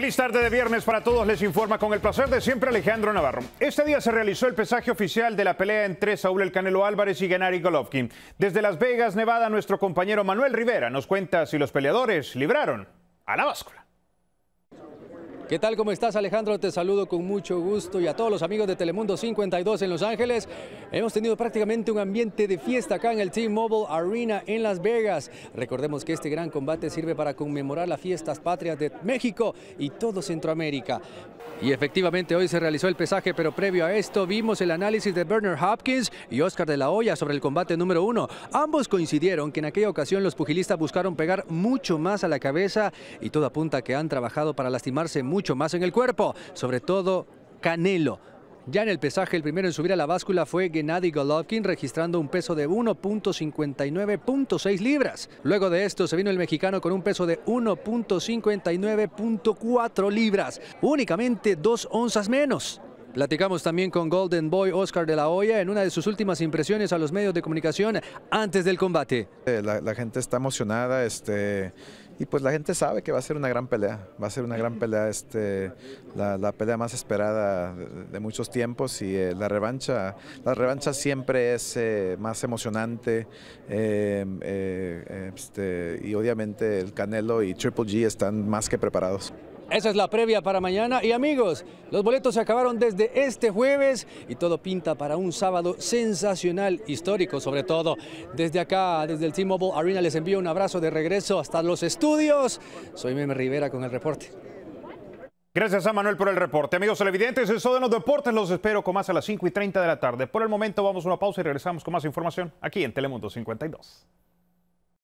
Feliz tarde de viernes para todos, les informa con el placer de siempre Alejandro Navarro. Este día se realizó el pesaje oficial de la pelea entre Saúl El Canelo Álvarez y Gennady Golovkin. Desde Las Vegas, Nevada, nuestro compañero Manuel Rivera nos cuenta si los peleadores libraron a la báscula. ¿Qué tal? ¿Cómo estás Alejandro? Te saludo con mucho gusto y a todos los amigos de Telemundo 52 en Los Ángeles. Hemos tenido prácticamente un ambiente de fiesta acá en el T-Mobile Arena en Las Vegas. Recordemos que este gran combate sirve para conmemorar las fiestas patrias de México y todo Centroamérica. Y efectivamente hoy se realizó el pesaje, pero previo a esto vimos el análisis de Bernard Hopkins y Oscar de la Hoya sobre el combate número uno. Ambos coincidieron que en aquella ocasión los pugilistas buscaron pegar mucho más a la cabeza y todo apunta que han trabajado para lastimarse mucho mucho más en el cuerpo, sobre todo Canelo. Ya en el pesaje, el primero en subir a la báscula fue Gennady Golovkin, registrando un peso de 1.59.6 libras. Luego de esto se vino el mexicano con un peso de 1.59.4 libras, únicamente dos onzas menos. Platicamos también con Golden Boy Oscar de la Hoya en una de sus últimas impresiones a los medios de comunicación antes del combate. Eh, la, gente está emocionada este, y pues la gente sabe que va a ser una gran pelea, va a ser una gran pelea, este, la, pelea más esperada de, muchos tiempos y eh, la revancha, la revancha siempre es eh, más emocionante este, y obviamente el Canelo y Triple G están más que preparados. Esa es la previa para mañana. Y amigos, los boletos se acabaron desde este jueves y todo pinta para un sábado sensacional, histórico sobre todo. Desde acá, desde el T-Mobile Arena, les envío un abrazo de regreso hasta los estudios. Soy Meme Rivera con el reporte. Gracias a Manuel por el reporte. Amigos televidentes, eso de los deportes los espero con más a las 5 y 30 de la tarde. Por el momento vamos a una pausa y regresamos con más información aquí en Telemundo 52.